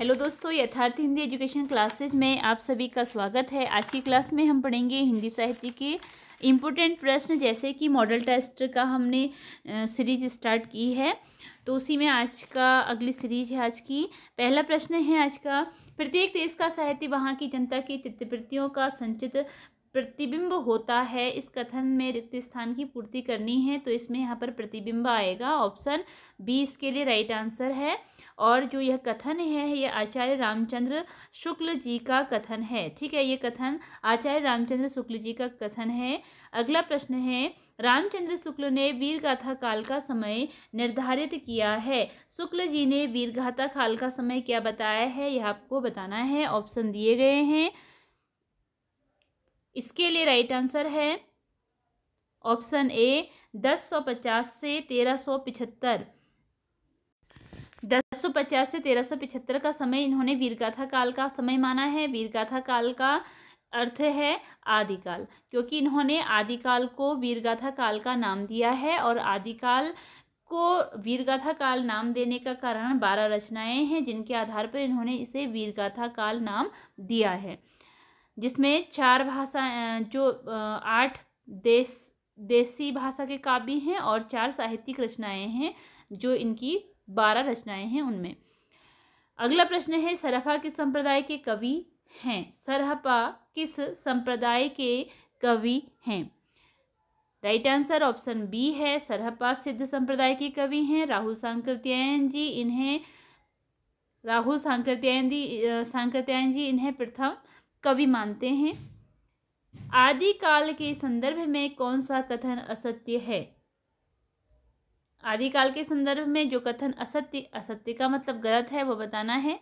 hello दोस्तों यथार्थ Hindi education classes में आप सभी का स्वागत है आज की क्लास में हम पढ़ेंगे हिंदी साहित्य के इम्पोर्टेंट प्रश्न जैसे कि मॉडल टेस्ट का हमने सीरीज स्टार्ट की है तो उसी में आज का अगली सीरीज है आज की पहला प्रश्न है आज का प्रत्येक देश का साहित्य वहाँ की जनता की चित्रवृत्तियों का संचित प्रतिबिंब होता है इस कथन में रिक्त स्थान की पूर्ति करनी है तो इसमें यहाँ पर प्रतिबिंब आएगा ऑप्शन बी इसके लिए राइट आंसर है और जो यह कथन है यह आचार्य रामचंद्र शुक्ल जी का कथन है ठीक है ये कथन आचार्य रामचंद्र शुक्ल जी का कथन है अगला प्रश्न है रामचंद्र शुक्ल ने वीरगाथा काल का समय निर्धारित किया है शुक्ल जी ने वीरगाथा काल का समय क्या बताया है यह आपको बताना है ऑप्शन दिए गए हैं इसके लिए राइट आंसर है ऑप्शन ए दस सौ पचास से तेरह सौ पिछहत्तर दस सौ पचास से तेरह सौ पिछहत्तर का समय इन्होंने वीरगाथा काल का समय माना है वीरगाथा काल का अर्थ है आदिकाल क्योंकि इन्होंने आदिकाल को वीरगाथा काल का नाम दिया है और आदिकाल को वीरगाथा काल नाम देने का कारण बारह रचनाएं हैं जिनके आधार पर इन्होंने इसे वीरगाथा काल नाम दिया है जिसमें चार भाषा जो आठ देश देसी भाषा के काव्य हैं और चार साहित्यिक रचनाएं हैं जो इनकी बारह रचनाएं हैं उनमें अगला प्रश्न है सरफा किस संप्रदाय के कवि हैं सरहपा किस संप्रदाय के कवि हैं राइट आंसर ऑप्शन बी है सरहपा सिद्ध संप्रदाय के कवि हैं राहुल सांकृत्यायन जी इन्हें राहुल सांकृत्यायन जी सांकृत्यायन जी इन्हें प्रथम कवि मानते हैं आदि काल के संदर्भ में कौन सा कथन असत्य है आदिकाल के संदर्भ में जो कथन असत्य असत्य का मतलब गलत है वो बताना है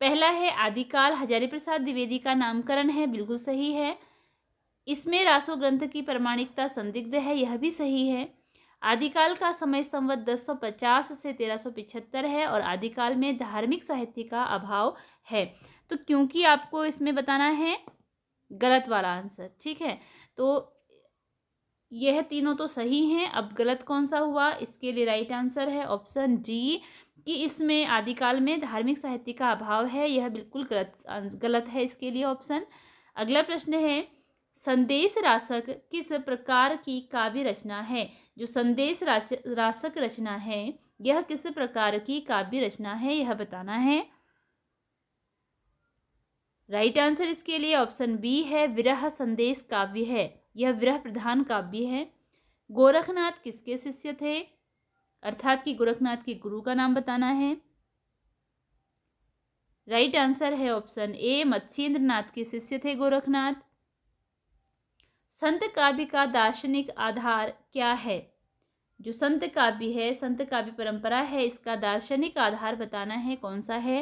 पहला है आदिकाल हजारी प्रसाद द्विवेदी का नामकरण है बिल्कुल सही है इसमें रासो ग्रंथ की प्रमाणिकता संदिग्ध है यह भी सही है आदिकाल का समय संवत 1050 से 1375 है और आदिकाल में धार्मिक साहित्य का अभाव है तो क्योंकि आपको इसमें बताना है गलत वाला आंसर ठीक है तो यह तीनों तो सही हैं अब गलत कौन सा हुआ इसके लिए राइट आंसर है ऑप्शन डी कि इसमें आदिकाल में धार्मिक साहित्य का अभाव है यह बिल्कुल गलत गलत है इसके लिए ऑप्शन अगला प्रश्न है संदेश रासक किस प्रकार की काव्य रचना है जो संदेश रासक रचना है यह किस प्रकार की काव्य रचना है यह बताना है राइट आंसर इसके लिए ऑप्शन बी है विरह संदेश काव्य है यह विरह प्रधान काव्य है गोरखनाथ किसके शिष्य थे अर्थात कि गोरखनाथ के गुरु का नाम बताना है राइट आंसर है ऑप्शन ए मच्छेंद्र के शिष्य थे गोरखनाथ संत काव्य का दार्शनिक आधार क्या है जो संत काव्य है संत काव्य परंपरा है इसका दार्शनिक आधार बताना है कौन सा है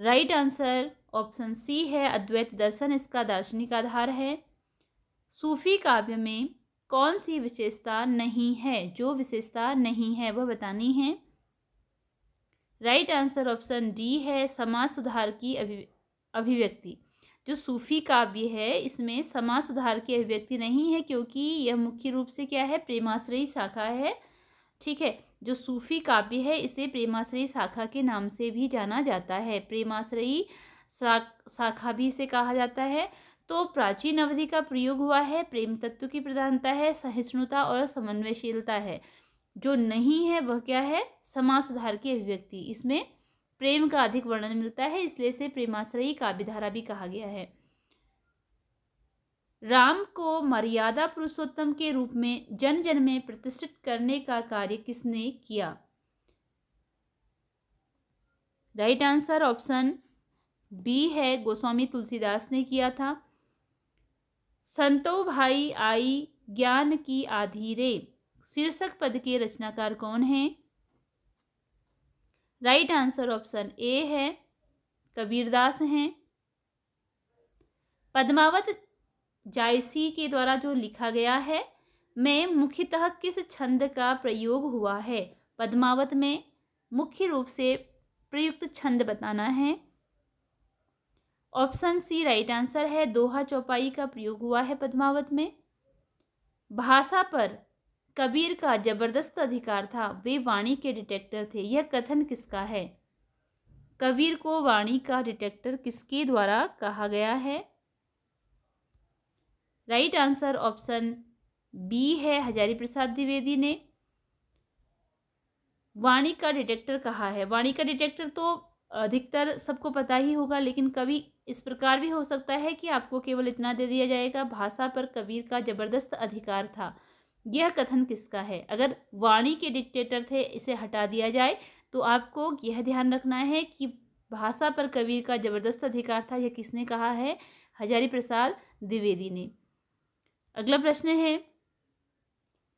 राइट आंसर ऑप्शन सी है अद्वैत दर्शन इसका दार्शनिक आधार है सूफी काव्य में कौन सी विशेषता नहीं है जो विशेषता नहीं है वह बतानी है राइट आंसर ऑप्शन डी है समाज सुधार की अभिव्यक्ति जो सूफी काव्य है इसमें समाज सुधार की अभिव्यक्ति नहीं है क्योंकि यह मुख्य रूप से क्या है प्रेमाश्रयी शाखा है ठीक है जो सूफी काव्य है इसे प्रेमाश्रयी शाखा के नाम से भी जाना जाता है प्रेमाश्रयी शाखा भी इसे कहा जाता है तो प्राचीन अवधि का प्रयोग हुआ है प्रेम तत्व की प्रधानता है सहिष्णुता और समन्वयशीलता है जो नहीं है वह क्या है समाज सुधार की अभिव्यक्ति इसमें प्रेम का अधिक वर्णन मिलता है इसलिए इसे प्रेमाश्रयी काव्यधारा भी कहा गया है राम को मर्यादा पुरुषोत्तम के रूप में जन जन में प्रतिष्ठित करने का कार्य किसने किया राइट आंसर ऑप्शन बी है गोस्वामी तुलसीदास ने किया था संतो भाई आई ज्ञान की आधीरे शीर्षक पद के रचनाकार कौन हैं राइट आंसर ऑप्शन ए है कबीरदास हैं पद्मावत जायसी के द्वारा जो लिखा गया है में मुख्यतः किस छंद का प्रयोग हुआ है पद्मावत में मुख्य रूप से प्रयुक्त छंद बताना है ऑप्शन सी राइट आंसर है दोहा चौपाई का प्रयोग हुआ है पद्मावत में भाषा पर कबीर का जबरदस्त अधिकार था वे वाणी के डिटेक्टर थे यह कथन किसका है कबीर को वाणी का डिटेक्टर किसके द्वारा कहा गया है राइट आंसर ऑप्शन बी है हजारी प्रसाद द्विवेदी ने वाणी का डिटेक्टर कहा है वाणी का डिटेक्टर तो अधिकतर सबको पता ही होगा लेकिन कभी इस प्रकार भी हो सकता है कि आपको केवल इतना दे दिया जाएगा भाषा पर कबीर का जबरदस्त अधिकार था यह कथन किसका है अगर वाणी के डिक्टेटर थे इसे हटा दिया जाए तो आपको यह ध्यान रखना है कि भाषा पर कबीर का जबरदस्त अधिकार था यह किसने कहा है हजारी प्रसाद द्विवेदी ने अगला प्रश्न है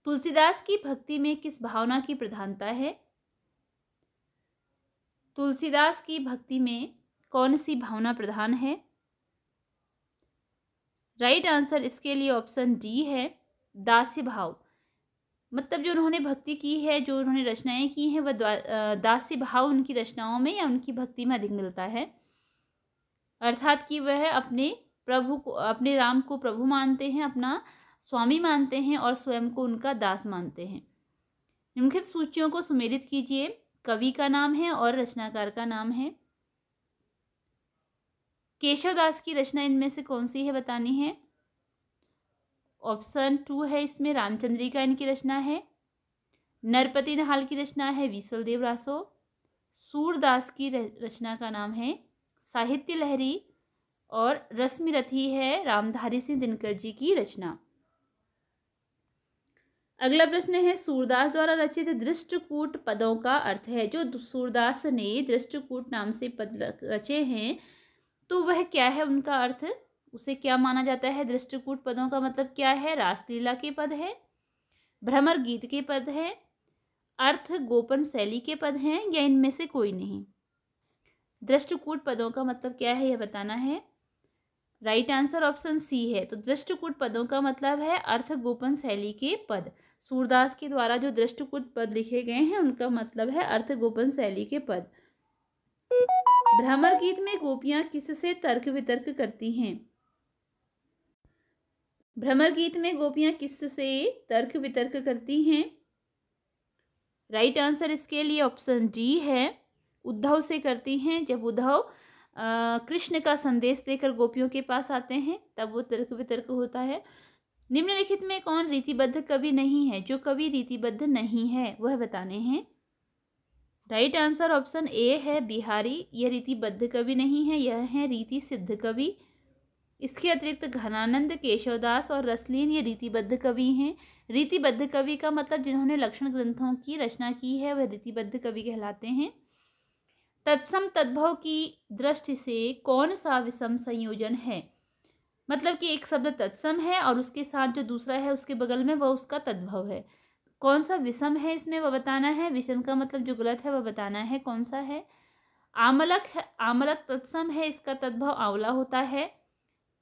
तुलसीदास की भक्ति में किस भावना की प्रधानता है तुलसीदास की भक्ति में कौन सी भावना प्रधान है राइट आंसर इसके लिए ऑप्शन डी है दास्य भाव मतलब जो उन्होंने भक्ति की है जो उन्होंने रचनाएं की हैं वह दास्य भाव उनकी रचनाओं में या उनकी भक्ति में अधिक मिलता है अर्थात कि वह अपने प्रभु को अपने राम को प्रभु मानते हैं अपना स्वामी मानते हैं और स्वयं को उनका दास मानते हैं निम्नलिखित सूचियों को सुमेलित कीजिए कवि का नाम है और रचनाकार का नाम है केशवदास की रचना इनमें से कौन सी है बतानी है ऑप्शन टू है इसमें रामचंद्रिका इनकी रचना है नरपति नहाल की रचना है विसल देव रासो सूरदास की रचना का नाम है साहित्य लहरी और रश्मि रथी है रामधारी सिंह दिनकर जी की रचना अगला प्रश्न है सूरदास द्वारा रचित दृष्टकूट पदों का अर्थ है जो सूरदास ने दृष्टकूट नाम से पद रचे हैं तो वह क्या है उनका अर्थ उसे क्या माना जाता है दृष्टकूट पदों का मतलब क्या है रासलीला के पद है भ्रमर गीत के पद है अर्थ गोपन शैली के पद हैं या इनमें से कोई नहीं दृष्टकूट पदों का मतलब क्या है यह बताना है राइट आंसर ऑप्शन सी है तो दृष्टकूट पदों का मतलब है अर्थ गोपन शैली के पद सूरदास के द्वारा जो दृष्टकूट पद लिखे गए हैं उनका मतलब है अर्थ गोपन शैली के पद भ्रमर गीत में गोपियां किससे तर्क वितर्क करती हैं भ्रमर गीत में गोपियां किससे तर्क वितर्क करती हैं राइट आंसर इसके लिए ऑप्शन डी है उद्धव से करती हैं जब उद्धव कृष्ण का संदेश देकर गोपियों के पास आते हैं तब वो तर्क वितर्क होता है निम्नलिखित में कौन रीतिबद्ध कवि नहीं है जो कवि रीतिबद्ध नहीं है वह बताने हैं राइट आंसर ऑप्शन ए है बिहारी यह रीतिबद्ध कवि नहीं है यह है रीति सिद्ध कवि इसके अतिरिक्त घनानंद केशवदास और रसलीन ये रीतिबद्ध कवि हैं रीतिबद्ध कवि का मतलब जिन्होंने लक्षण ग्रंथों की रचना की है वह रीतिबद्ध कवि कहलाते हैं तत्सम तद्भव की दृष्टि से कौन सा विषम संयोजन है मतलब कि एक शब्द तत्सम है और उसके साथ जो दूसरा है उसके बगल में वह उसका तद्भव है कौन सा विषम है इसमें वह बताना है विषम का मतलब जो गलत है वह बताना है कौन सा है आमलक है आमलक तत्सम है इसका तद्भव आंवला होता है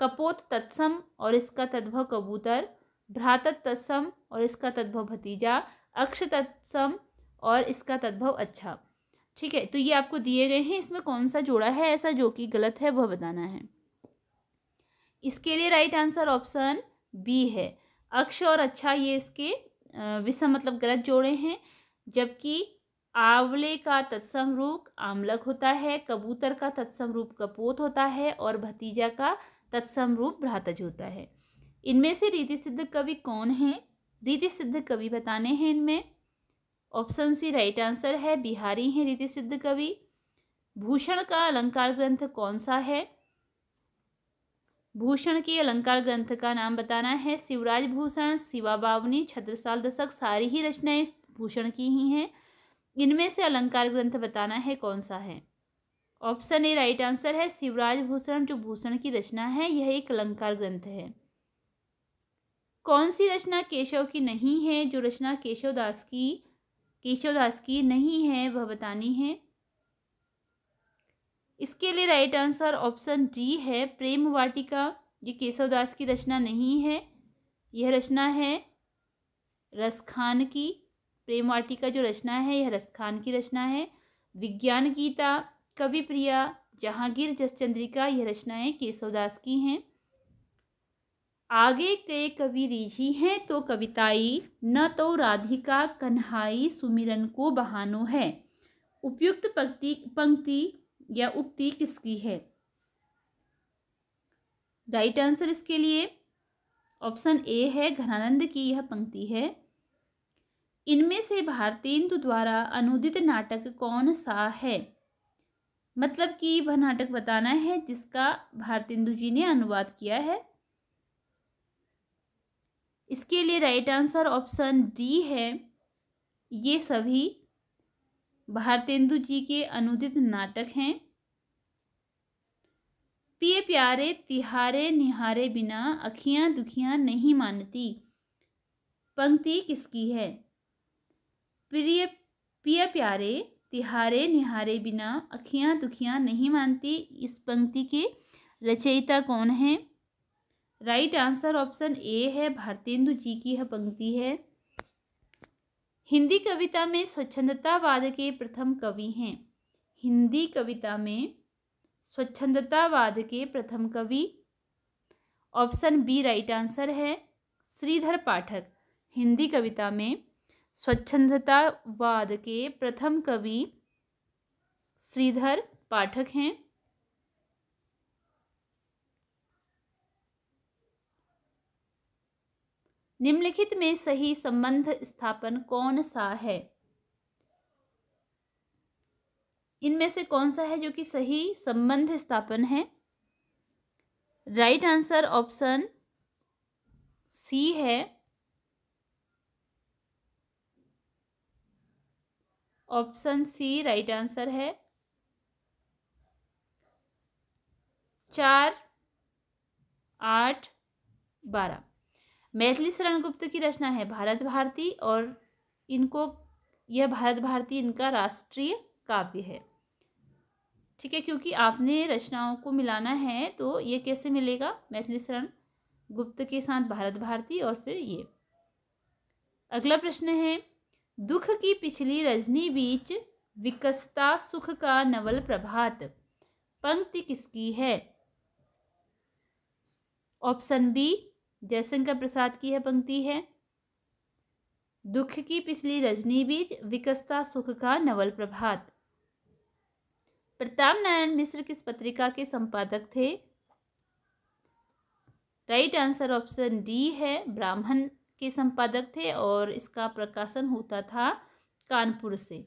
कपोत तत्सम और इसका तद्भव कबूतर भ्रातत तत्सम और इसका तद्भव भतीजा अक्ष तत्सम और इसका तद्भव अच्छा ठीक है तो ये आपको दिए गए हैं इसमें कौन सा जोड़ा है ऐसा जो कि गलत है वह बताना है इसके लिए राइट आंसर ऑप्शन बी है अक्ष और अच्छा ये इसके विषम मतलब गलत जोड़े हैं जबकि आंवले का तत्सम रूप आमलक होता है कबूतर का तत्सम रूप कपोत होता है और भतीजा का तत्सम रूप भ्रातज होता है इनमें से रीति सिद्ध कवि कौन है रीति सिद्ध कवि बताने हैं इनमें ऑप्शन सी राइट आंसर है बिहारी हैं रीति सिद्ध कवि भूषण का अलंकार ग्रंथ कौन सा है भूषण के अलंकार ग्रंथ का नाम बताना है शिवराज भूषण शिवा बावनी छत्रसाल दशक सारी ही रचनाएं भूषण की ही हैं इनमें से अलंकार ग्रंथ बताना है कौन सा है ऑप्शन ए राइट आंसर है शिवराज भूषण जो भूषण की रचना है यह एक अलंकार ग्रंथ है कौन सी रचना केशव की नहीं है जो रचना केशव दास की केशवदास की नहीं है वह बतानी है इसके लिए राइट आंसर ऑप्शन डी है प्रेम वाटिका ये केशवदास की रचना नहीं है यह रचना है रसखान की प्रेम वाटिका जो रचना है यह रसखान की रचना है विज्ञान गीता कवि प्रिया जहांगीर जसचंद्रिका यह रचनाएं केशवदास की हैं आगे के कवि रिझी हैं तो कविताई न तो राधिका कन्हाई सुमिरन को बहानो है उपयुक्त पंक्ति पंक्ति या उक्ति किसकी है राइट आंसर इसके लिए ऑप्शन ए है घनानंद की यह पंक्ति है इनमें से भारतेंदु द्वारा अनुदित नाटक कौन सा है मतलब कि वह नाटक बताना है जिसका भारतेंदु जी ने अनुवाद किया है इसके लिए राइट आंसर ऑप्शन डी है ये सभी भारतेंदु जी के अनुदित नाटक हैं पिए प्यारे तिहारे निहारे बिना अखियां दुखियां नहीं मानती पंक्ति किसकी है प्रिय पिए प्यारे तिहारे निहारे बिना अखियां दुखियां नहीं मानती इस पंक्ति के रचयिता कौन है राइट आंसर ऑप्शन ए है भारतेंदु जी की यह पंक्ति है हिंदी कविता में स्वच्छंदतावाद के प्रथम कवि हैं हिंदी कविता में स्वच्छंदतावाद के प्रथम कवि ऑप्शन बी राइट आंसर है श्रीधर पाठक हिंदी कविता में स्वच्छंदतावाद के प्रथम कवि श्रीधर पाठक हैं निम्नलिखित में सही संबंध स्थापन कौन सा है इनमें से कौन सा है जो कि सही संबंध स्थापन है राइट आंसर ऑप्शन सी है ऑप्शन सी राइट आंसर है चार आठ बारह मैथिली शरण गुप्त की रचना है भारत भारती और इनको यह भारत भारती इनका राष्ट्रीय काव्य है ठीक है क्योंकि आपने रचनाओं को मिलाना है तो ये कैसे मिलेगा मैथिली शरण गुप्त के साथ भारत भारती और फिर ये अगला प्रश्न है दुख की पिछली रजनी बीच विकसता सुख का नवल प्रभात पंक्ति किसकी है ऑप्शन बी जयशंकर प्रसाद की है पंक्ति है दुख की पिछली रजनी बीज विकसता सुख का नवल प्रभात प्रताप नारायण मिश्र किस पत्रिका के संपादक थे राइट आंसर ऑप्शन डी है ब्राह्मण के संपादक थे और इसका प्रकाशन होता था कानपुर से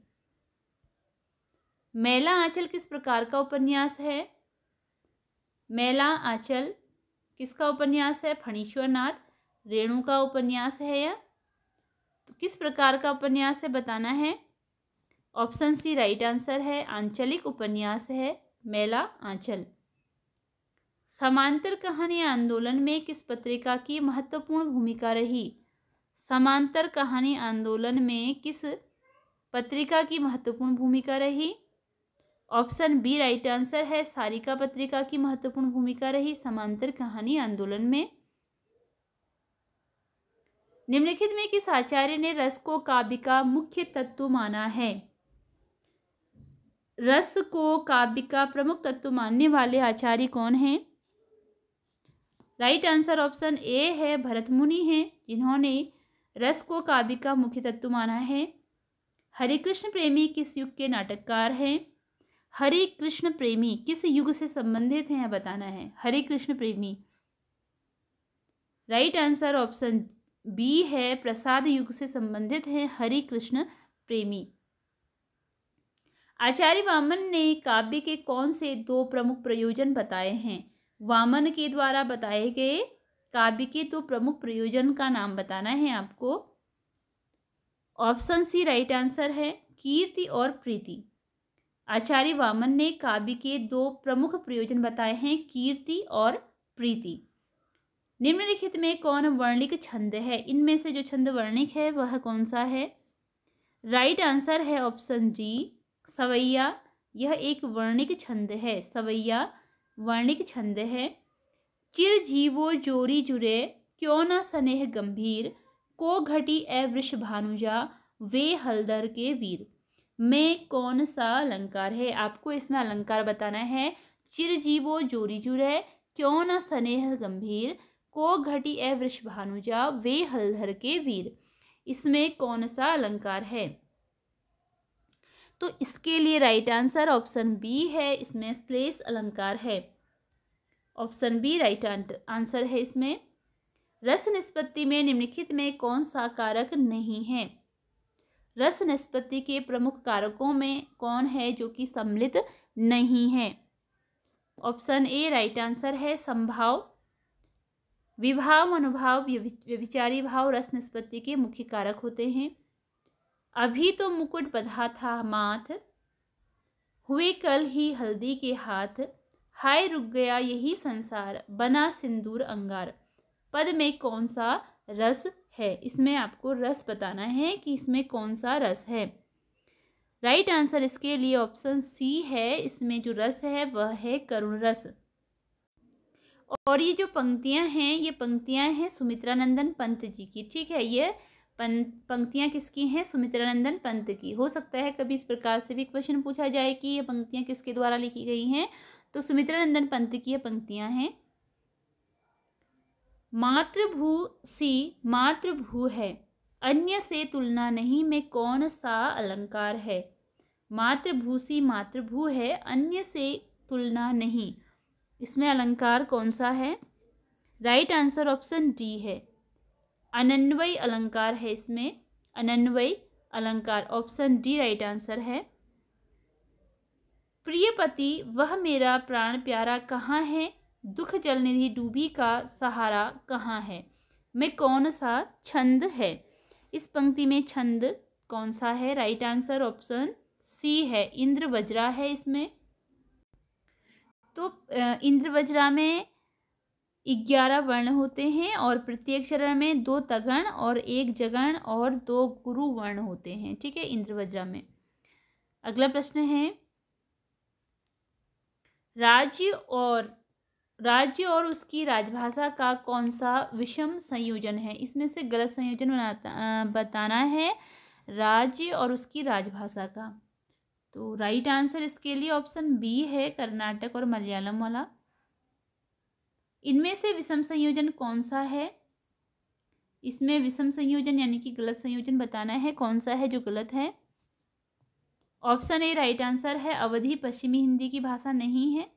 मेला आंचल किस प्रकार का उपन्यास है मेला आंचल किसका उपन्यास है फणीश्वरनाथ रेणु का उपन्यास है या तो किस प्रकार का उपन्यास है बताना है ऑप्शन सी राइट आंसर है आंचलिक उपन्यास है मेला आंचल समांतर कहानी आंदोलन में किस पत्रिका की महत्वपूर्ण भूमिका रही समांतर कहानी आंदोलन में किस पत्रिका की महत्वपूर्ण भूमिका रही ऑप्शन बी राइट आंसर है सारिका पत्रिका की महत्वपूर्ण भूमिका रही समांतर कहानी आंदोलन में निम्नलिखित में किस आचार्य ने रस को काव्य का मुख्य तत्व माना है रस को काव्य का प्रमुख तत्व मानने वाले आचार्य कौन हैं राइट आंसर ऑप्शन ए है भरत मुनि है जिन्होंने रस को काव्य का मुख्य तत्व माना है हरिकृष्ण प्रेमी किस युग के नाटककार हैं हरे कृष्ण प्रेमी किस युग से संबंधित है बताना है हरे कृष्ण प्रेमी राइट आंसर ऑप्शन बी है प्रसाद युग से संबंधित है हरि कृष्ण प्रेमी आचार्य वामन ने काव्य के कौन से दो प्रमुख प्रयोजन बताए हैं वामन के द्वारा बताए गए काव्य के दो प्रमुख प्रयोजन का नाम बताना है आपको ऑप्शन सी राइट आंसर है कीर्ति और प्रीति आचार्य वामन ने काव्य के दो प्रमुख प्रयोजन बताए हैं कीर्ति और प्रीति निम्नलिखित में कौन वर्णिक छंद है इनमें से जो छंद वर्णिक है वह कौन सा है राइट आंसर है ऑप्शन जी सवैया यह एक वर्णिक छंद है सवैया वर्णिक छंद है चिर जीवो जोरी जुरे क्यों न स्नेह गंभीर को घटी ए वृष भानुजा वे हलदर के वीर में कौन सा अलंकार है आपको इसमें अलंकार बताना है चिरजीवो जुर है क्यों न स्नेह गंभीर को घटी ए वृषभानुजा वे हलधर के वीर इसमें कौन सा अलंकार है तो इसके लिए राइट आंसर ऑप्शन बी है इसमें श्लेष अलंकार है ऑप्शन बी राइट आंसर है इसमें रस निष्पत्ति में निम्नलिखित में कौन सा कारक नहीं है रस निष्पत्ति के प्रमुख कारकों में कौन है जो कि सम्मिलित नहीं है ऑप्शन ए राइट आंसर है संभाव विभाव मनोभाव व्यविचारी भाव रस निष्पत्ति के मुख्य कारक होते हैं अभी तो मुकुट बधा था माथ हुए कल ही हल्दी के हाथ हाय रुक गया यही संसार बना सिंदूर अंगार पद में कौन सा रस है इसमें आपको रस बताना है कि इसमें कौन सा रस है राइट right आंसर इसके लिए ऑप्शन सी है इसमें जो रस है वह है करुण रस और ये जो पंक्तियां हैं ये पंक्तियां हैं सुमित्रा नंदन पंत जी की ठीक है ये पंक्तियां किसकी हैं सुमित्रा नंदन पंत की हो सकता है कभी इस प्रकार से भी क्वेश्चन पूछा जाए कि ये पंक्तियां किसके द्वारा लिखी गई हैं तो सुमित्रा नंदन पंत की ये पंक्तियां हैं मातृभू सी मातृभू है अन्य से तुलना नहीं में कौन सा अलंकार है मातृभू सी मातृभू है अन्य से तुलना नहीं इसमें अलंकार कौन सा है राइट आंसर ऑप्शन डी है अनन्वय अलंकार है इसमें अनन्वय अलंकार ऑप्शन डी राइट आंसर है प्रिय पति वह मेरा प्राण प्यारा कहाँ है दुख जलनिधि डूबी का सहारा कहाँ है में कौन सा छंद है इस पंक्ति में छंद कौन सा है राइट आंसर ऑप्शन सी है इंद्र वज्रा है इसमें तो इंद्र वज्रा में ग्यारह वर्ण होते हैं और प्रत्येक चरण में दो तगण और एक जगण और दो गुरु वर्ण होते हैं ठीक है इंद्र वज्रा में अगला प्रश्न है राज्य और राज्य और उसकी राजभाषा का कौन सा विषम संयोजन है इसमें से गलत संयोजन बनाता बताना है राज्य और उसकी राजभाषा का तो राइट आंसर इसके लिए ऑप्शन बी है कर्नाटक और मलयालम वाला इनमें से विषम संयोजन कौन सा है इसमें विषम संयोजन यानी कि गलत संयोजन बताना है कौन सा है जो गलत है ऑप्शन ए राइट आंसर है अवधि पश्चिमी हिंदी की भाषा नहीं है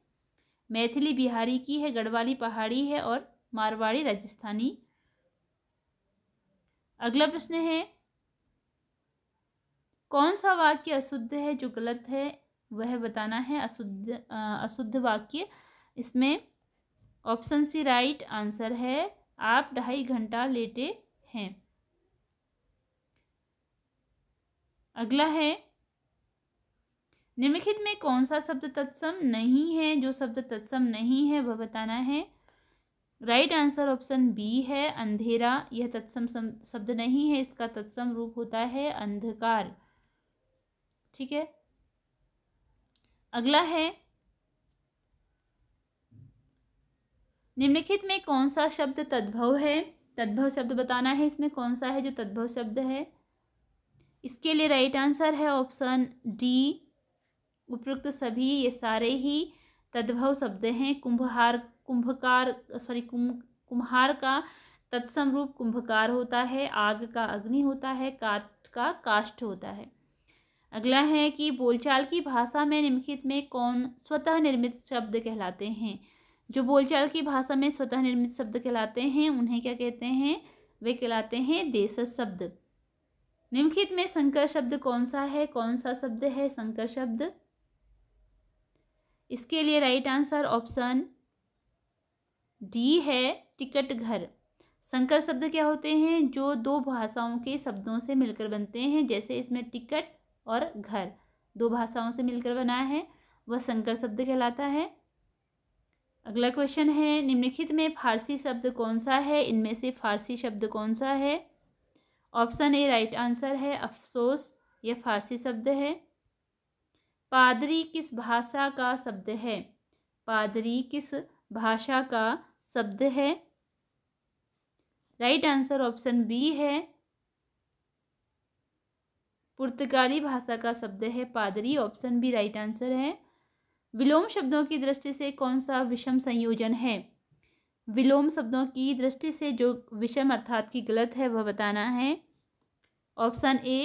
मैथिली बिहारी की है गढ़वाली पहाड़ी है और मारवाड़ी राजस्थानी अगला प्रश्न है कौन सा वाक्य अशुद्ध है जो गलत है वह बताना है अशुद्ध अशुद्ध वाक्य इसमें ऑप्शन सी राइट आंसर है आप ढाई घंटा लेटे हैं अगला है निम्नलिखित में कौन सा शब्द तत्सम नहीं है जो शब्द तत्सम नहीं है वह बताना है राइट आंसर ऑप्शन बी है अंधेरा यह तत्सम शब्द नहीं है इसका तत्सम रूप होता है अंधकार ठीक है अगला है निम्नलिखित में कौन सा शब्द तद्भव है तद्भव शब्द बताना है इसमें कौन सा है जो तद्भव शब्द है इसके लिए राइट आंसर है ऑप्शन डी उपयुक्त सभी ये सारे ही तद्भव शब्द हैं कुंभहार कुंभकार सॉरी कुंभ कुम्हार का तत्सम रूप कुंभकार होता है आग का अग्नि होता है काट का काष्ठ होता है अगला है कि बोलचाल की भाषा में निम्नलिखित में कौन स्वतः निर्मित शब्द कहलाते हैं जो बोलचाल की भाषा में स्वतः निर्मित शब्द कहलाते हैं उन्हें क्या कहते हैं वे कहलाते हैं देश शब्द निम्नलिखित में संकर शब्द कौन सा है कौन सा शब्द है संकर शब्द इसके लिए राइट आंसर ऑप्शन डी है टिकट घर संकर शब्द क्या होते हैं जो दो भाषाओं के शब्दों से मिलकर बनते हैं जैसे इसमें टिकट और घर दो भाषाओं से मिलकर बना है वह संकर शब्द कहलाता है अगला क्वेश्चन है निम्नलिखित में फारसी शब्द कौन सा है इनमें से फारसी शब्द कौन सा है ऑप्शन ए राइट आंसर है अफसोस यह फारसी शब्द है पादरी किस भाषा का शब्द है पादरी किस भाषा का शब्द है राइट आंसर ऑप्शन बी है पुर्तगाली भाषा का शब्द है पादरी ऑप्शन बी राइट आंसर है विलोम शब्दों की दृष्टि से कौन सा विषम संयोजन है विलोम शब्दों की दृष्टि से जो विषम अर्थात की गलत है वह बताना है option A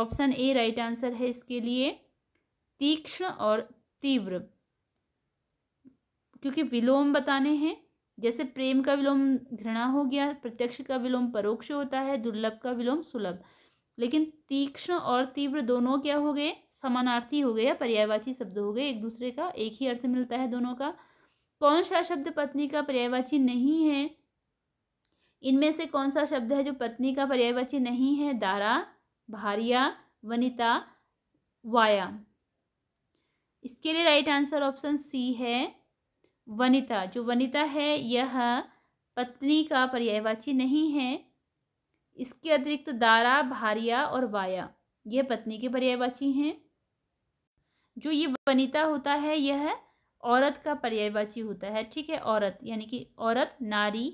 option A right answer है इसके लिए तीक्ष्ण और तीव्र क्योंकि विलोम बताने हैं जैसे प्रेम का विलोम घृणा हो गया प्रत्यक्ष का विलोम परोक्ष होता है दुर्लभ का विलोम सुलभ लेकिन तीक्ष्ण और तीव्र दोनों क्या हो गए समानार्थी हो गए या पर्यायवाची शब्द हो गए एक दूसरे का एक ही अर्थ मिलता है दोनों का कौन सा शब्द पत्नी का पर्यायवाची नहीं है इनमें से कौन सा शब्द है जो पत्नी का पर्यायवाची नहीं है दारा भारिया वनिता वाया इसके लिए राइट आंसर ऑप्शन सी है वनिता जो वनिता है यह पत्नी का पर्यायवाची नहीं है इसके अतिरिक्त दारा भारिया और वाया यह पत्नी के पर्यायवाची हैं जो ये वनिता होता है यह औरत का पर्यायवाची होता है ठीक है औरत यानी कि औरत नारी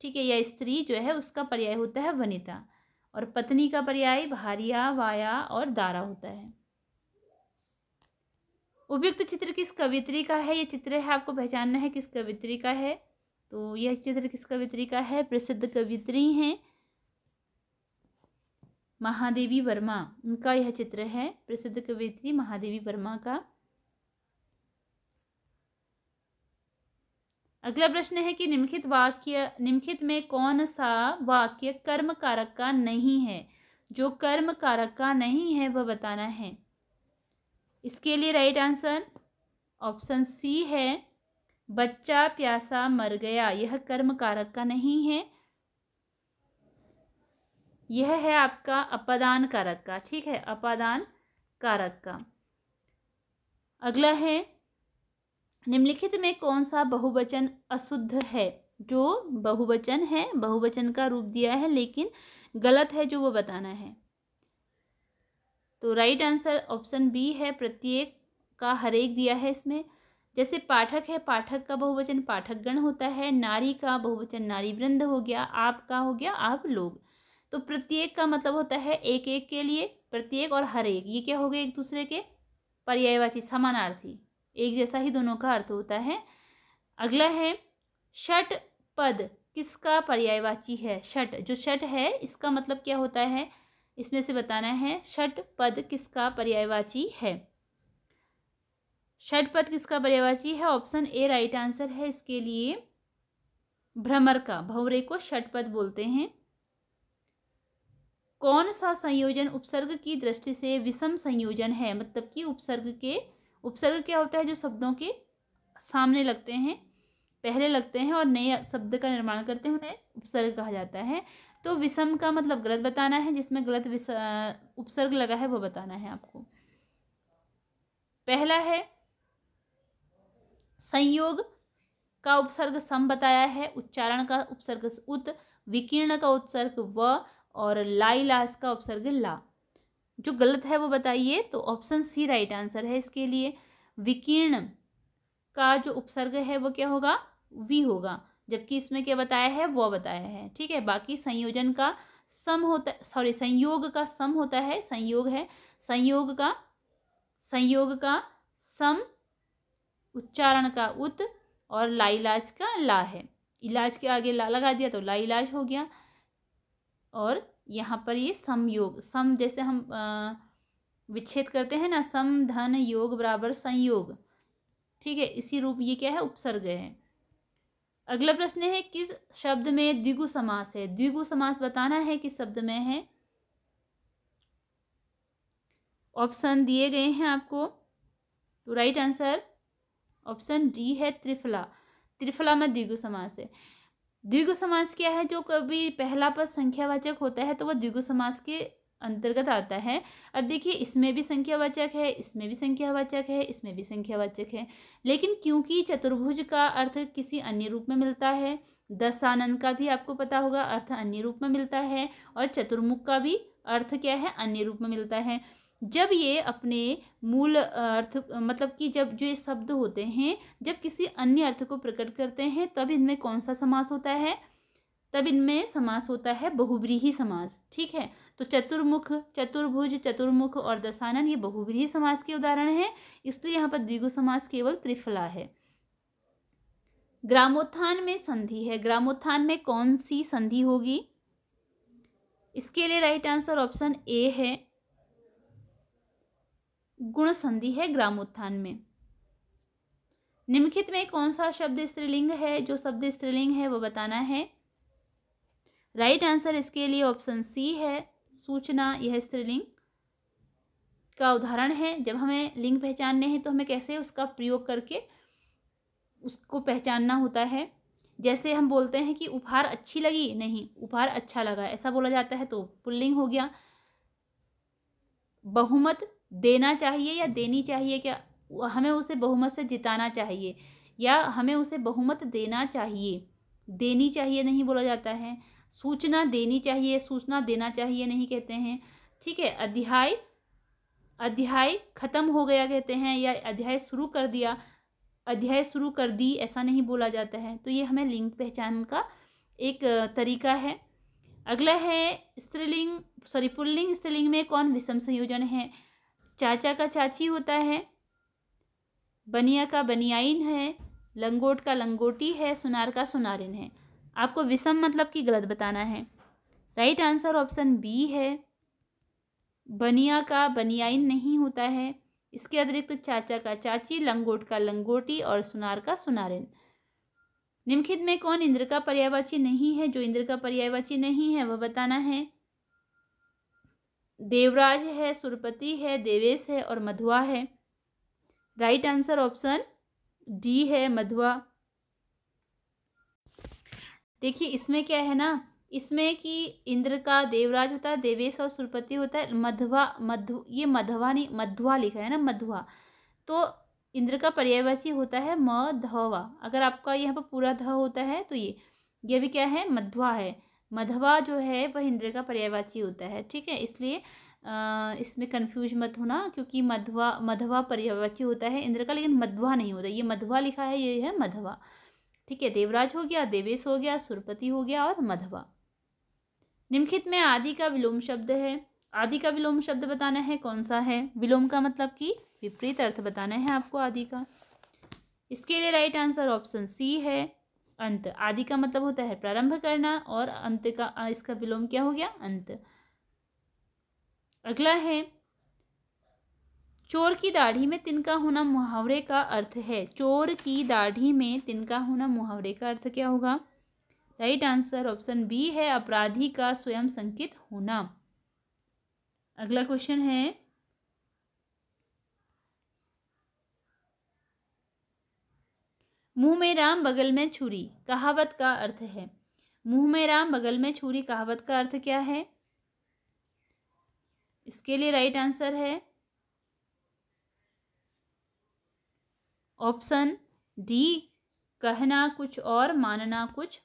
ठीक है या स्त्री जो है उसका पर्याय होता है वनिता और पत्नी का पर्याय भारिया वाया और दारा होता है उपयुक्त चित्र किस कवित्री का है ये चित्र है आपको पहचानना है किस कवित्री का है तो यह चित्र किस कवित्री का है प्रसिद्ध कवित्री हैं महादेवी वर्मा उनका यह चित्र है प्रसिद्ध कवित्री महादेवी वर्मा का अगला प्रश्न है कि निम्नलिखित वाक्य निम्नलिखित में कौन सा वाक्य कर्म कारक का नहीं है जो कर्म कारक का नहीं है वह बताना है इसके लिए राइट आंसर ऑप्शन सी है बच्चा प्यासा मर गया यह कर्म कारक का नहीं है यह है आपका अपादान कारक का ठीक है अपादान कारक का अगला है निम्नलिखित में कौन सा बहुवचन अशुद्ध है जो बहुवचन है बहुवचन का रूप दिया है लेकिन गलत है जो वो बताना है तो राइट आंसर ऑप्शन बी है प्रत्येक का हरेक दिया है इसमें जैसे पाठक है पाठक का बहुवचन पाठकगण होता है नारी का बहुवचन नारी वृंद हो गया आप का हो गया आप लोग तो प्रत्येक का मतलब होता है एक एक के लिए प्रत्येक और हरेक ये क्या हो गया एक दूसरे के पर्यायवाची समानार्थी एक जैसा ही दोनों का अर्थ होता है अगला है शट पद किसका पर्यायवाची है शट जो शट है इसका मतलब क्या होता है इसमें से बताना है शट पद किसका पर्यायवाची है शट पद किसका पर्यायवाची है ऑप्शन ए राइट आंसर है इसके लिए भ्रमर का भवरे को शट पद बोलते हैं कौन सा संयोजन उपसर्ग की दृष्टि से विषम संयोजन है मतलब कि उपसर्ग के उपसर्ग क्या होता है जो शब्दों के सामने लगते हैं पहले लगते हैं और नए शब्द का निर्माण करते हैं उन्हें उपसर्ग कहा जाता है तो विषम का मतलब गलत बताना है जिसमें गलत उपसर्ग लगा है वो बताना है आपको पहला है संयोग का उपसर्ग सम बताया है उच्चारण का उपसर्ग उत विकीर्ण का उपसर्ग व और लाइलास का उपसर्ग ला जो गलत है वो बताइए तो ऑप्शन सी राइट आंसर है इसके लिए विकीर्ण का जो उपसर्ग है वो क्या होगा वी होगा जबकि इसमें क्या बताया है वो बताया है ठीक है बाकी संयोजन का सम होता सॉरी संयोग का सम होता है संयोग है संयोग का संयोग का सम उच्चारण का उत और लाइलाज का ला है इलाज के आगे ला लगा दिया तो लाइलाज हो गया और यहाँ पर ये सम योग सम जैसे हम विच्छेद करते हैं ना सम धन योग बराबर संयोग ठीक है इसी रूप ये क्या है उपसर्ग है अगला प्रश्न है किस शब्द में द्विगु समास है द्विगु समास बताना है किस शब्द में है ऑप्शन दिए गए हैं आपको तो राइट आंसर ऑप्शन डी है त्रिफला त्रिफला में द्विगु समास है द्विगु समास क्या है जो कभी पहला पद संख्यावाचक होता है तो वह द्विगु समास के अंतर्गत आता है अब देखिए इसमें भी संख्यावाचक है इसमें भी संख्यावाचक है इसमें भी संख्यावाचक है लेकिन क्योंकि चतुर्भुज का अर्थ किसी अन्य रूप में मिलता है दशानंद का भी आपको पता होगा अर्थ अन्य रूप में मिलता है और चतुर्मुख का भी अर्थ क्या है अन्य रूप में मिलता है जब ये अपने मूल अर्थ मतलब कि जब जो ये शब्द होते हैं जब किसी अन्य अर्थ को प्रकट करते हैं तब इनमें कौन सा समास होता है तब इनमें समास होता है बहुव्रीही समास ठीक है तो चतुर्मुख चतुर्भुज चतुर्मुख और दशानन ये बहुव्रीही समास के उदाहरण हैं इसलिए यहाँ पर द्विगु समास केवल त्रिफला है ग्रामोत्थान में संधि है ग्रामोत्थान में कौन सी संधि होगी इसके लिए राइट आंसर ऑप्शन ए है गुण संधि है ग्रामोत्थान में निम्नलिखित में कौन सा शब्द स्त्रीलिंग है जो शब्द स्त्रीलिंग है वो बताना है राइट आंसर इसके लिए ऑप्शन सी है सूचना यह स्त्रीलिंग का उदाहरण है जब हमें लिंग पहचानने हैं तो हमें कैसे उसका प्रयोग करके उसको पहचानना होता है जैसे हम बोलते हैं कि उपहार अच्छी लगी नहीं उपहार अच्छा लगा ऐसा बोला जाता है तो पुल्लिंग हो गया बहुमत देना चाहिए या देनी चाहिए क्या हमें उसे बहुमत से जिताना चाहिए या हमें उसे बहुमत देना चाहिए देनी चाहिए नहीं बोला जाता है सूचना देनी चाहिए सूचना देना चाहिए नहीं कहते हैं ठीक है अध्याय अध्याय खत्म हो गया कहते हैं या अध्याय शुरू कर दिया अध्याय शुरू कर दी ऐसा नहीं बोला जाता है तो ये हमें लिंग पहचान का एक तरीका है अगला है स्त्रीलिंग सॉरी पुल्लिंग स्त्रीलिंग में कौन विषम संयोजन है चाचा का चाची होता है बनिया का बनियाइन है लंगोट का लंगोटी है सुनार का सुनारिन है आपको विषम मतलब कि गलत बताना है राइट आंसर ऑप्शन बी है बनिया का बनियाइन नहीं होता है इसके अतिरिक्त चाचा का चाची लंगोट का लंगोटी और सुनार का सुनारिन निम्नलिखित में कौन इंद्र का पर्यायवाची नहीं है जो इंद्र का पर्यायवाची नहीं है वह बताना है देवराज है सुरपति है देवेश है और मधुआ है राइट आंसर ऑप्शन डी है मधुआ देखिए इसमें क्या है ना इसमें कि इंद्र का देवराज होता है देवेश और सुरपति होता है मधुआ मधु ये मधुआ नहीं मधुआ लिखा है ना मधुआ तो इंद्र का पर्यायवाची होता है मधवा अगर आपका यहाँ पर पूरा ध होता है तो ये यह भी क्या है मधुआ है मधवा जो है वह इंद्र का पर्यायवाची होता है ठीक है इसलिए इसमें कन्फ्यूज मत होना क्योंकि मधवा मधवा पर्यायवाची होता है इंद्र का लेकिन मधवा नहीं होता ये मधवा लिखा है ये है मधवा ठीक है देवराज हो गया देवेश हो गया सुरपति हो गया और मधवा निम्नलिखित में आदि का विलोम शब्द है आदि का विलोम शब्द बताना है कौन सा है विलोम का मतलब कि विपरीत अर्थ बताना है आपको आदि का इसके लिए राइट आंसर ऑप्शन सी है अंत आदि का मतलब होता है प्रारंभ करना और अंत का इसका विलोम क्या हो गया अंत अगला है चोर की दाढ़ी में तिनका होना मुहावरे का अर्थ है चोर की दाढ़ी में तिनका होना मुहावरे का अर्थ क्या होगा राइट आंसर ऑप्शन बी है अपराधी का स्वयं संकित होना अगला क्वेश्चन है मुंह में राम बगल में छुरी कहावत का अर्थ है मुंह में राम बगल में छुरी कहावत का अर्थ क्या है इसके लिए राइट आंसर है ऑप्शन डी कहना कुछ और मानना कुछ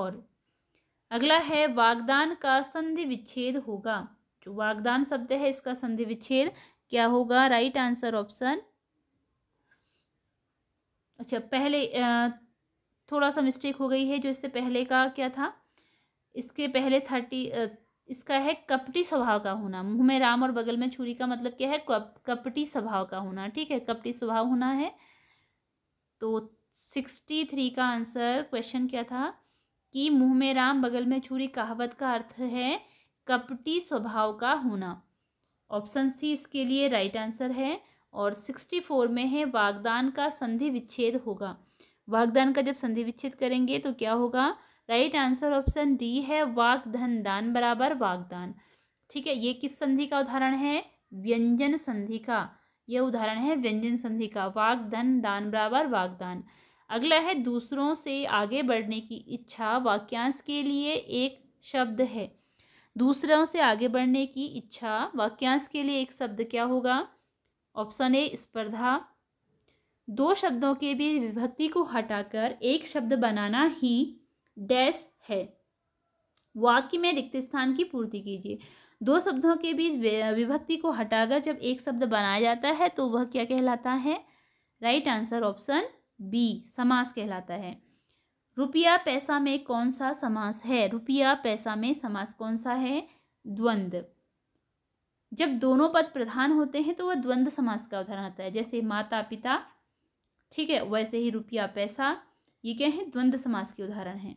और अगला है वागदान का संधि विच्छेद होगा जो वागदान शब्द है इसका संधि विच्छेद क्या होगा राइट आंसर ऑप्शन अच्छा पहले थोड़ा सा मिस्टेक हो गई है जो इससे पहले का क्या था इसके पहले थर्टी इसका है कपटी स्वभाव का होना मुँह में राम और बगल में छुरी का मतलब क्या है कप, कपटी स्वभाव का होना ठीक है कपटी स्वभाव होना है तो सिक्सटी थ्री का आंसर क्वेश्चन क्या था कि मुँह में राम बगल में छुरी कहावत का अर्थ है कपटी स्वभाव का होना ऑप्शन सी इसके लिए राइट आंसर है और सिक्सटी फोर में है वागदान का संधि विच्छेद होगा वागदान का जब संधि विच्छेद करेंगे तो क्या होगा राइट आंसर ऑप्शन डी है धन दान बराबर वागदान ठीक है ये किस संधि का उदाहरण है व्यंजन संधि का यह उदाहरण है व्यंजन संधि का वागधन दान बराबर वागदान अगला है दूसरों से आगे बढ़ने की इच्छा वाक्यांश के लिए एक शब्द है दूसरों से आगे बढ़ने की इच्छा वाक्यांश के लिए एक शब्द क्या होगा ऑप्शन ए स्पर्धा दो शब्दों के बीच विभक्ति को हटाकर एक शब्द बनाना ही डैश है वाक्य में रिक्त स्थान की पूर्ति कीजिए दो शब्दों के बीच विभक्ति को हटाकर जब एक शब्द बनाया जाता है तो वह क्या कहलाता है राइट आंसर ऑप्शन बी समास कहलाता है रुपया पैसा में कौन सा समास है रुपया पैसा में समास कौन सा है द्वंद्व जब दोनों पद प्रधान होते हैं तो वह द्वंद्व समास का उदाहरण आता है जैसे माता पिता ठीक है वैसे ही रुपया पैसा ये क्या है द्वंद्व समास के उदाहरण हैं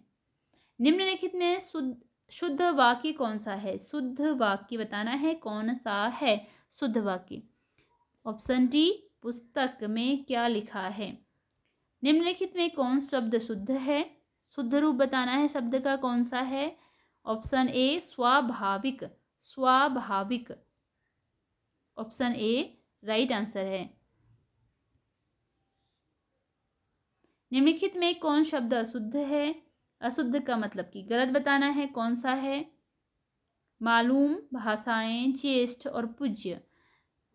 निम्नलिखित में शुद्ध शुद्ध वाक्य कौन सा है शुद्ध वाक्य बताना है कौन सा है शुद्ध वाक्य ऑप्शन डी पुस्तक में क्या लिखा है निम्नलिखित में कौन शब्द शुद्ध है शुद्ध रूप बताना है शब्द का कौन सा है ऑप्शन ए स्वाभाविक स्वाभाविक ऑप्शन ए राइट आंसर है निम्नलिखित में कौन शब्द अशुद्ध है अशुद्ध का मतलब कि गलत बताना है कौन सा है मालूम भाषाएं चेष्ट और पूज्य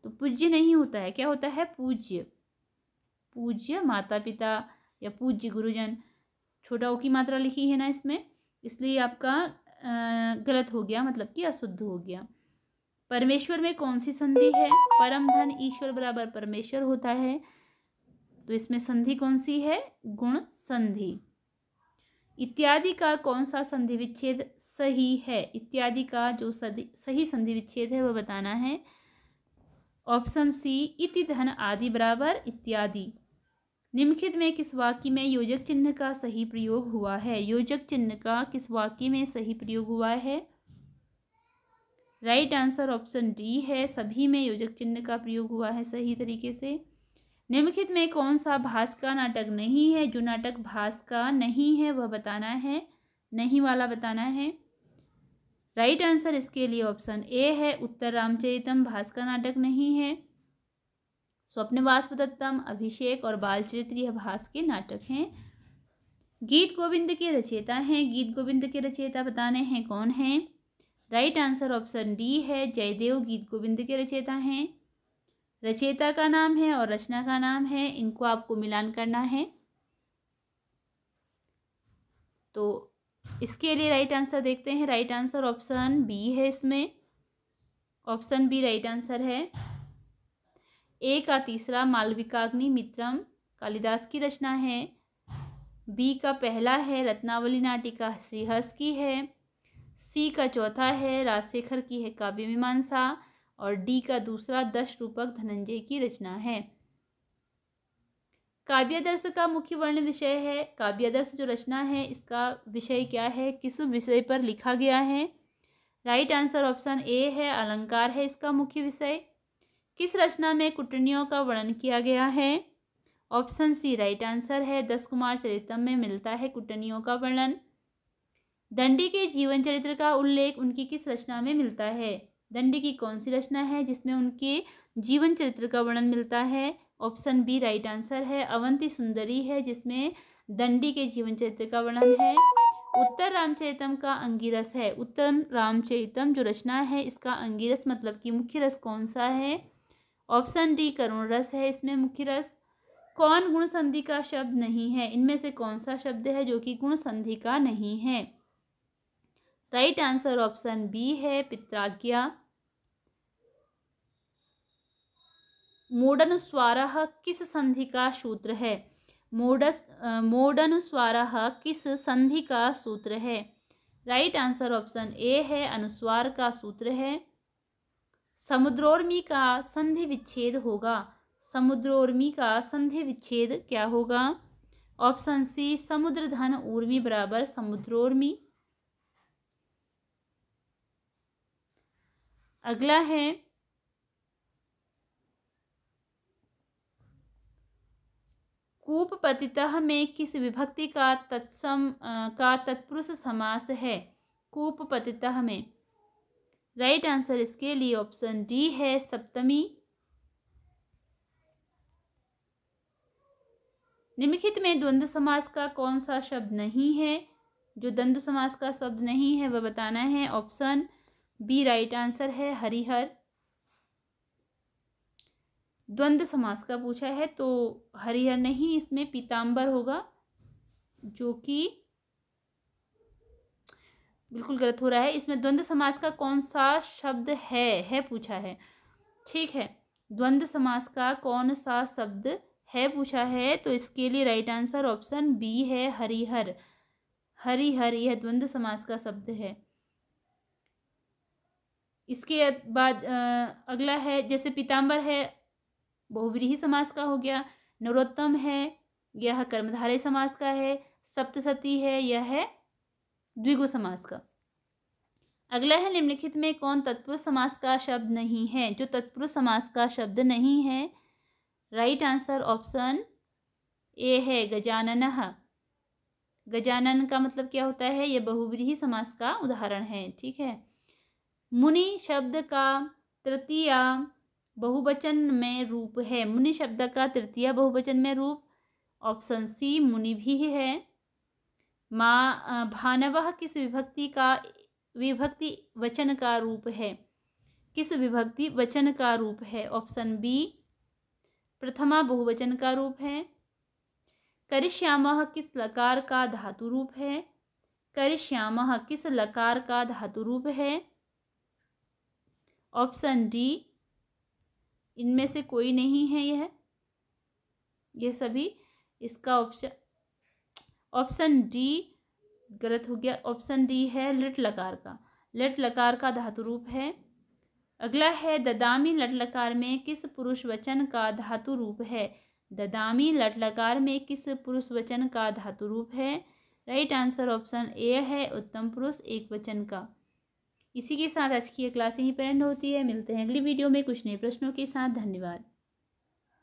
तो पूज्य नहीं होता है क्या होता है पूज्य पूज्य माता पिता या पूज्य गुरुजन छोटा ओ की मात्रा लिखी है ना इसमें इसलिए आपका गलत हो गया मतलब कि अशुद्ध हो गया परमेश्वर में कौन सी संधि है परम धन ईश्वर बराबर परमेश्वर होता है तो इसमें संधि कौन सी है गुण संधि इत्यादि का कौन सा संधि विच्छेद सही है इत्यादि का जो सही संधि विच्छेद है वह बताना है ऑप्शन सी इति धन आदि बराबर इत्यादि निम्नलिखित में किस वाक्य में योजक चिन्ह का सही प्रयोग हुआ है योजक चिन्ह का किस वाक्य में सही प्रयोग हुआ है राइट आंसर ऑप्शन डी है सभी में योजक चिन्ह का प्रयोग हुआ है सही तरीके से निम्नलिखित में कौन सा भास का नाटक नहीं है जो नाटक भास का नहीं है वह बताना है नहीं वाला बताना है राइट आंसर इसके लिए ऑप्शन ए है उत्तर रामचरितम भास का नाटक नहीं है स्वप्नवास दत्तम अभिषेक और बालचरित्र यह भास के नाटक हैं गीत गोविंद के रचयिता हैं गीत गोविंद के रचयिता बताने हैं कौन हैं राइट आंसर ऑप्शन डी है जयदेव गीत गोविंद के रचेता हैं रचेता का नाम है और रचना का नाम है इनको आपको मिलान करना है तो इसके लिए राइट आंसर देखते हैं राइट आंसर ऑप्शन बी है इसमें ऑप्शन बी राइट आंसर है ए का तीसरा मालविकाग्नि मित्रम कालिदास की रचना है बी का पहला है रत्नावली नाटिका श्रीहस की है सी का चौथा है राजशेखर की है काव्य मीमांसा और डी का दूसरा दश रूपक धनंजय की रचना है काव्यादर्श का मुख्य वर्ण विषय है काव्यादर्श जो रचना है इसका विषय क्या है किस विषय पर लिखा गया है राइट आंसर ऑप्शन ए है अलंकार है इसका मुख्य विषय किस रचना में कुटनियों का वर्णन किया गया है ऑप्शन सी राइट आंसर है दस कुमार चरितम में मिलता है कुटनियों का वर्णन दंडी के जीवन चरित्र का उल्लेख उनकी किस रचना में मिलता है दंडी की कौन सी रचना है जिसमें उनके जीवन चरित्र का वर्णन मिलता है ऑप्शन बी राइट आंसर है अवंती सुंदरी है जिसमें दंडी के जीवन चरित्र का वर्णन है उत्तर रामचरितम का अंगिरस है उत्तर रामचरितम जो रचना है इसका अंगिरस मतलब कि मुख्य रस कौन सा है ऑप्शन डी करुण रस है इसमें मुख्य रस कौन गुण संधि का शब्द नहीं है इनमें से कौन सा शब्द है जो कि गुण संधि का नहीं है राइट आंसर ऑप्शन बी है पित्राज्ञा मोडन स्वार किस संधि का सूत्र है मोडस मोडन स्वार किस संधि का सूत्र है राइट आंसर ऑप्शन ए है अनुस्वार का सूत्र है समुद्रोर्मी का संधि विच्छेद होगा समुद्रोर्मी का संधि विच्छेद क्या होगा ऑप्शन सी समुद्र धन ऊर्मी बराबर समुद्रोर्मी अगला है कूप पतितः में किस विभक्ति का तत्सम का तत्पुरुष समास है कूप पतितः में राइट आंसर इसके लिए ऑप्शन डी है सप्तमी निम्नलिखित में द्वंद्व समास का कौन सा शब्द नहीं है जो द्वंद्व समास का शब्द नहीं है वह बताना है ऑप्शन बी राइट आंसर है हरिहर द्वंद्व समास का पूछा है तो हरिहर नहीं इसमें पीताम्बर होगा जो कि बिल्कुल गलत हो रहा है इसमें द्वंद्व समास का कौन सा शब्द है है पूछा है ठीक है द्वंद्व समास का कौन सा शब्द है पूछा है तो इसके लिए राइट आंसर ऑप्शन बी है हरिहर हरिहर यह द्वंद्व समास का शब्द है इसके बाद अगला है जैसे पीताम्बर है बहुव्रीही समास का हो गया नरोत्तम है यह कर्मधारय समास का है सप्तसती है यह है द्विगु समास का अगला है निम्नलिखित में कौन तत्पुरुष समास का शब्द नहीं है जो तत्पुरुष समास का शब्द नहीं है राइट आंसर ऑप्शन ए है गजानन गजानन का मतलब क्या होता है यह बहुव्रीही समास का उदाहरण है ठीक है मुनि शब्द का तृतीय बहुवचन में रूप है मुनि शब्द का तृतीय बहुवचन में रूप ऑप्शन सी मुनि भी है माँ भानव किस विभक्ति का विभक्ति वचन का रूप है किस विभक्ति वचन का रूप है ऑप्शन बी प्रथमा बहुवचन का रूप है करिश्याम किस लकार का धातु रूप है करिश्याम किस लकार का धातु रूप है ऑप्शन डी इनमें से कोई नहीं है यह यह सभी इसका ऑप्शन ऑप्शन डी गलत हो गया ऑप्शन डी है लट लकार का लट लकार का धातु रूप है अगला है ददामी लट लकार में किस पुरुष वचन का धातु रूप है ददामी लट लकार में किस पुरुष वचन का धातु रूप है राइट आंसर ऑप्शन ए है उत्तम पुरुष एक वचन का इसी के साथ आज की ये क्लास यहीं पर एंड होती है मिलते हैं अगली वीडियो में कुछ नए प्रश्नों के साथ धन्यवाद